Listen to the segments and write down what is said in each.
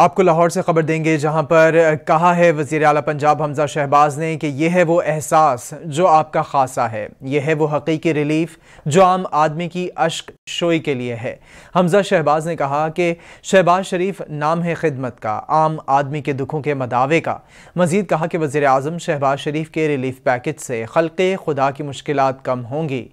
आपको लाहौर से खबर देंगे जहां पर कहा है वजीर अला पंजाब हमजा शहबाज ने कि यह है वो एहसास जो आपका खासा है यह है वो हकीकी रिलीफ जो आम आदमी की अश्क शोई के लिए है हमजा शहबाज ने कहा कि शहबाज शरीफ नाम है खिदमत का आम आदमी के दुखों के मदावे का मजीद कहा कि वज़ी अजम शहबाज शरीफ के रिलीफ पैकेज से खलक़ खुदा की मुश्किल कम होंगी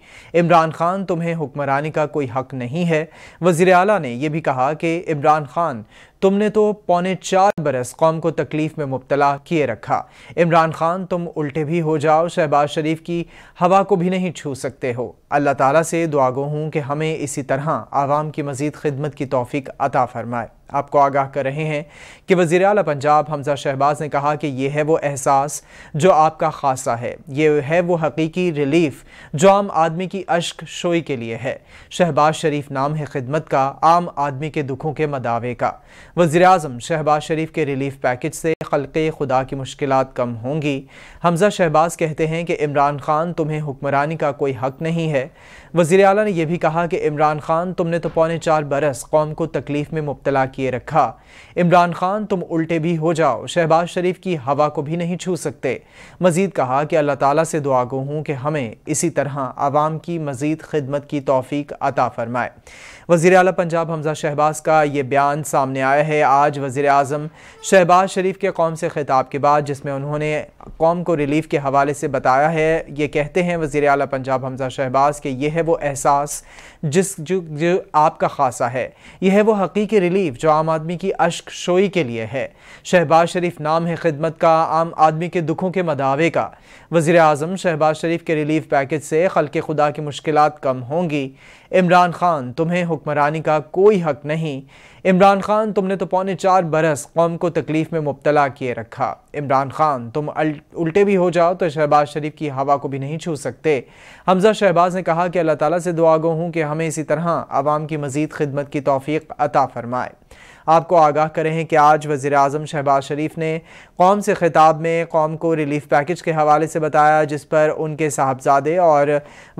इमरान खान तुम्हें हुक्मरानी का कोई हक नहीं है वज़ी अला ने यह भी कहा कि इमरान खान तुमने तो पौने चार बरस कौम को तकलीफ में मुबतला किए रखा इमरान खान तुम उल्टे भी हो जाओ शहबाज शरीफ की हवा को भी नहीं छू सकते हो अल्लाह ताला से दुआगो हूँ कि हमें इसी तरह आवाम की मज़ीद खिदमत की तोफ़ी अता फरमाए आपको आगाह कर रहे हैं कि वज़ी अल पंजाब हमजा शहबाज ने कहा कि यह है वो एहसास जो आपका खासा है ये है वो हकीकी रिलीफ जो आम आदमी की अश्क शोई के लिए है शहबाज शरीफ नाम है खिदमत का आम आदमी के दुखों के मदावे का वजीर अजम शहबाज शरीफ के रिलीफ पैकेज से खलक़ खुदा की मुश्किल कम होंगी हमज़ा शहबाज कहते हैं कि इमरान ख़ान तुम्हें हुक्मरानी का कोई हक नहीं है वज़ी अला ने यह भी कहा कि इमरान ख़ान तुमने तो पौने चार बरस कौम को तकलीफ़ में मुबतला किए रखा इमरान ख़ान तुम उल्टे भी हो जाओ शहबाज शरीफ की हवा को भी नहीं छू सकते मज़ीद कहा कि अल्लाह ताली से दुआ गो हूँ कि हमें इसी तरह आवाम की मज़ीद खिदमत की तोफ़ी अता फ़रमाए वज़ी अला पंजाब हमज़ा शहबाज का ये बयान सामने आया है आज वज़ी अजम शहबाज शरीफ के कौम से खिताब के बाद जिसमें उन्होंने कौम को रिलीफ के हवाले से बताया है ये कहते हैं वज़ी अल पंजाब हमजा शहबाज के ये है वो एहसास जिस जो, जो आपका खासा है यह है वो हकीकी रिलीफ जो आम आदमी की अश्क शोई के लिए है शहबाज शरीफ नाम है खिदमत का आम आदमी के दुखों के मदावे का वजीर अजम शहबाज शरीफ के रिलीफ पैकेज से खल खुदा की मुश्किल कम होंगी इमरान खान तुम्हें हुक्मरानी का कोई हक नहीं इमरान खान तुमने तो पौने चार बरस कौम को तकलीफ़ में मुबतला किए रखा इमरान खान तुम उल्टे भी हो जाओ तो शहबाज शरीफ की हवा को भी नहीं छू सकते हमजा शहबाज ने कहा कि अल्लाह ताला से दुआ गो हूँ कि हमें इसी तरह आवाम की मजीद खिदमत की तोफ़ी अता फरमाए आपको आगाह करें कि आज वज़ी अजम शहबाज शरीफ ने कौम से खिताब में कौम को रिलीफ पैकेज के हवाले से बताया जिस पर उनके साहबजादे और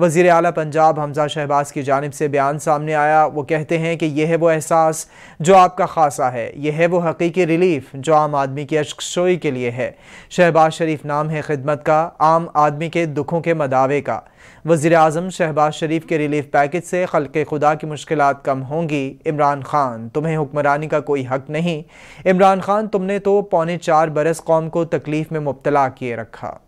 वज़ी अली पंजाब हमजा शहबाज की जानब से बयान सामने आया वो कहते हैं कि यह है वो एहसास जो आपका खासा है यह है वो हकीकी रिलीफ जो आम आदमी की अश्कशोई के लिए है शहबाज शरीफ नाम है खिदमत का आम आदमी के दुखों के मदावे का वज़ी अजम शहबाज शरीफ के रिलीफ पैकेज से के खुदा की मुश्किल कम होंगी इमरान खान तुम्हें हुक्मरानी का कोई हक नहीं इमरान खान तुमने तो पौने चार बरस कौम को तकलीफ़ में मुबतला किए रखा